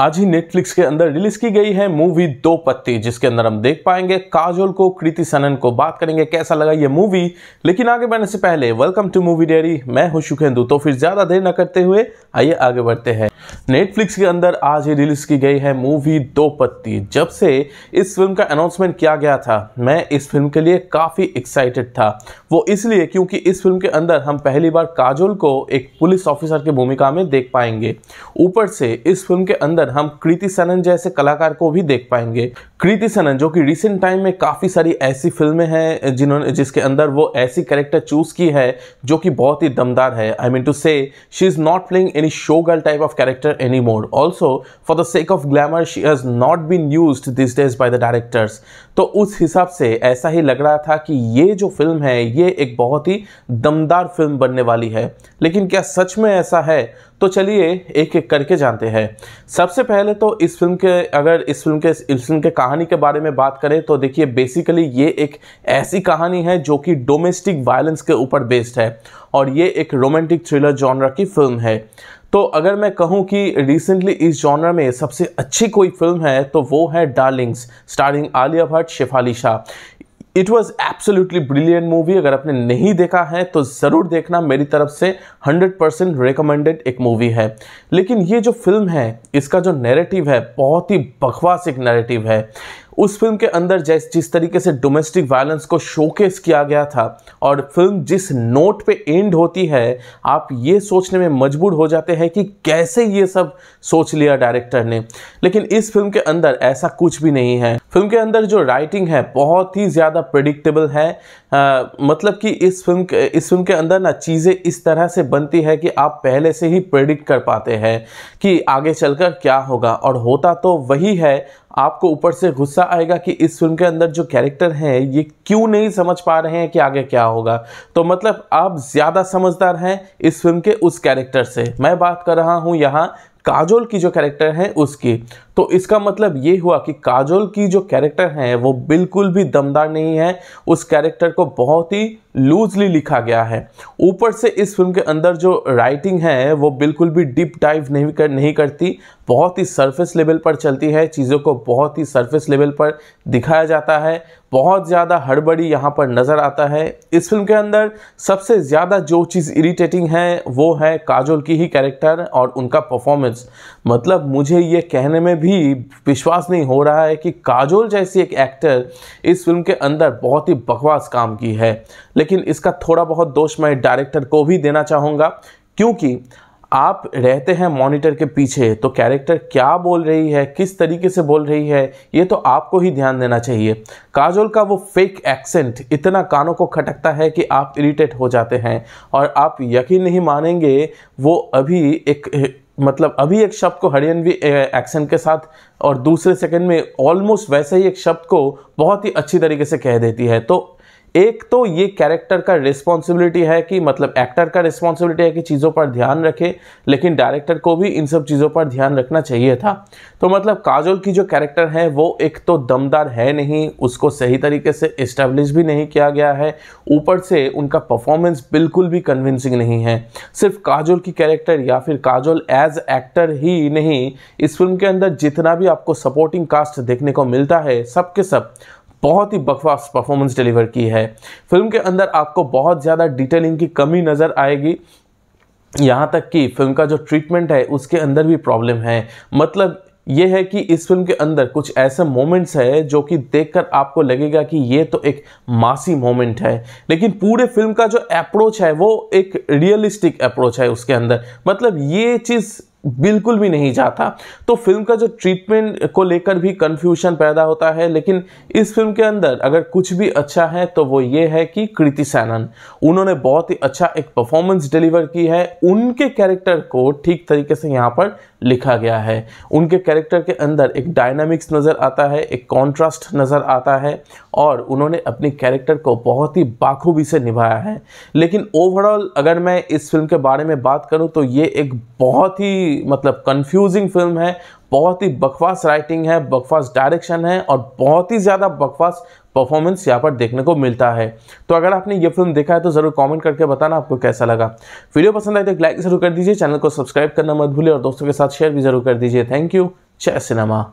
आज ही नेटफ्लिक्स के अंदर रिलीज की गई है मूवी दो पत्ती जिसके अंदर हम देख पाएंगे काजोल को कृति सनन को बात करेंगे कैसा लगा ये मूवी लेकिन आगे बढ़ने से पहले वेलकम टू मूवी डेयरी मैं हूं शुकेंदु तो फिर ज्यादा देर न करते हुए आइए आगे बढ़ते हैं नेटफ्लिक्स के अंदर आज ही रिलीज की गई है मूवी दो पत्ती जब से इस फिल्म का अनाउंसमेंट किया गया था मैं इस फिल्म के लिए काफ़ी एक्साइटेड था वो इसलिए क्योंकि इस फिल्म के अंदर हम पहली बार काजोल को एक पुलिस ऑफिसर की भूमिका में देख पाएंगे ऊपर से इस फिल्म के अंदर अंदर हम कृति सनन जैसे कलाकार को भी देख पाएंगे कृति सनन जो कि रिसेंट टाइम में काफ़ी सारी ऐसी फिल्में हैं जिन्होंने जिसके अंदर वो ऐसी कैरेक्टर चूज की है जो कि बहुत ही दमदार है I mean to say she is not playing any show girl type of character any more also for the sake of glamour she has not been use this days by the directors तो उस हिसाब से ऐसा ही लग रहा था कि ये जो फिल्म है ये एक बहुत ही दमदार फिल्म बनने वाली है लेकिन क्या सच में ऐसा है तो चलिए एक एक करके जानते हैं सबसे पहले तो इस फिल्म के अगर इस फिल्म के इस फिल्म के कहानी के बारे में बात करें तो देखिए बेसिकली ये एक ऐसी कहानी है जो कि डोमेस्टिक वायलेंस के ऊपर बेस्ड है और ये एक रोमांटिक थ्रिलर जॉनरा की फिल्म है तो अगर मैं कहूं कि रिसेंटली इस जॉनर में सबसे अच्छी कोई फिल्म है तो वो है Darlings starring Alia Bhatt Shefali Shah it was absolutely brilliant movie अगर आपने नहीं देखा है तो ज़रूर देखना मेरी तरफ से 100 परसेंट रिकमेंडेड एक मूवी है लेकिन ये जो फिल्म है इसका जो नेरेटिव है बहुत ही बकवास एक नेरेटिव है उस फिल्म के अंदर जैस जिस तरीके से डोमेस्टिक वायलेंस को शोकेस किया गया था और फिल्म जिस नोट पे एंड होती है आप ये सोचने में मजबूर हो जाते हैं कि कैसे ये सब सोच लिया डायरेक्टर ने लेकिन इस फिल्म के अंदर ऐसा कुछ भी नहीं है फिल्म के अंदर जो राइटिंग है बहुत ही ज़्यादा प्रडिक्टेबल है आ, मतलब कि इस फिल्म इस फिल्म के अंदर ना चीज़ें इस तरह से बनती है कि आप पहले से ही प्रडिक्ट कर पाते हैं कि आगे चलकर क्या होगा और होता तो वही है आपको ऊपर से गुस्सा आएगा कि इस फिल्म के अंदर जो कैरेक्टर हैं ये क्यों नहीं समझ पा रहे हैं कि आगे क्या होगा तो मतलब आप ज़्यादा समझदार हैं इस फिल्म के उस कैरेक्टर से मैं बात कर रहा हूँ यहाँ काजोल की जो कैरेक्टर है उसकी तो इसका मतलब ये हुआ कि काजोल की जो कैरेक्टर हैं वो बिल्कुल भी दमदार नहीं है उस कैरेक्टर को बहुत ही लूजली लिखा गया है ऊपर से इस फिल्म के अंदर जो राइटिंग है वो बिल्कुल भी डीप डाइव नहीं कर नहीं करती बहुत ही सरफेस लेवल पर चलती है चीज़ों को बहुत ही सरफेस लेवल पर दिखाया जाता है बहुत ज़्यादा हड़बड़ी यहाँ पर नज़र आता है इस फिल्म के अंदर सबसे ज़्यादा जो चीज़ इरिटेटिंग है वो है काजोल की ही कैरेक्टर और उनका परफॉर्मेंस मतलब मुझे ये कहने में भी विश्वास नहीं हो रहा है कि काजोल जैसी एक एक्टर इस फिल्म के अंदर बहुत ही बकवास काम की है लेकिन इसका थोड़ा बहुत दोष मैं डायरेक्टर को भी देना चाहूँगा क्योंकि आप रहते हैं मॉनिटर के पीछे तो कैरेक्टर क्या बोल रही है किस तरीके से बोल रही है ये तो आपको ही ध्यान देना चाहिए काजोल का वो फेक एक्सेंट इतना कानों को खटकता है कि आप इरिटेट हो जाते हैं और आप यकीन नहीं मानेंगे वो अभी एक मतलब अभी एक शब्द को हरियाणवी एक्सेंट के साथ और दूसरे सेकंड में ऑलमोस्ट वैसे ही एक शब्द को बहुत ही अच्छी तरीके से कह देती है तो एक तो ये कैरेक्टर का रिस्पॉन्सिबिलिटी है कि मतलब एक्टर का रिस्पॉन्सिबिलिटी है कि चीज़ों पर ध्यान रखे लेकिन डायरेक्टर को भी इन सब चीज़ों पर ध्यान रखना चाहिए था तो मतलब काजोल की जो कैरेक्टर है वो एक तो दमदार है नहीं उसको सही तरीके से इस्टेब्लिश भी नहीं किया गया है ऊपर से उनका परफॉर्मेंस बिल्कुल भी कन्विंसिंग नहीं है सिर्फ काजोल की कैरेक्टर या फिर काजोल एज एक्टर ही नहीं इस फिल्म के अंदर जितना भी आपको सपोर्टिंग कास्ट देखने को मिलता है सब के सब बहुत ही बकवास परफॉर्मेंस डिलीवर की है फिल्म के अंदर आपको बहुत ज़्यादा डिटेलिंग की कमी नज़र आएगी यहाँ तक कि फिल्म का जो ट्रीटमेंट है उसके अंदर भी प्रॉब्लम है मतलब ये है कि इस फिल्म के अंदर कुछ ऐसे मोमेंट्स है जो कि देखकर आपको लगेगा कि ये तो एक मासी मोमेंट है लेकिन पूरे फिल्म का जो अप्रोच है वो एक रियलिस्टिक अप्रोच है उसके अंदर मतलब ये चीज़ बिल्कुल भी नहीं जाता तो फिल्म का जो ट्रीटमेंट को लेकर भी कंफ्यूशन पैदा होता है लेकिन इस फिल्म के अंदर अगर कुछ भी अच्छा है तो वो ये है कि कृति सैनन उन्होंने बहुत ही अच्छा एक परफॉर्मेंस डिलीवर की है उनके कैरेक्टर को ठीक तरीके से यहाँ पर लिखा गया है उनके कैरेक्टर के अंदर एक डायनामिक्स नज़र आता है एक कॉन्ट्रास्ट नज़र आता है और उन्होंने अपने कैरेक्टर को बहुत ही बाखूबी से निभाया है लेकिन ओवरऑल अगर मैं इस फिल्म के बारे में बात करूँ तो ये एक बहुत ही मतलब कन्फ्यूजिंग फिल्म है बहुत ही बकवास राइटिंग है बकवास डायरेक्शन है और बहुत ही ज़्यादा बकवास परफॉर्मेंस यहाँ पर देखने को मिलता है तो अगर आपने ये फिल्म देखा है तो ज़रूर कमेंट करके बताना आपको कैसा लगा वीडियो पसंद आए तो लाइक जरूर कर दीजिए चैनल को सब्सक्राइब करना मत भूलिए और दोस्तों के साथ शेयर भी जरूर कर दीजिए थैंक यू जय सिनेमा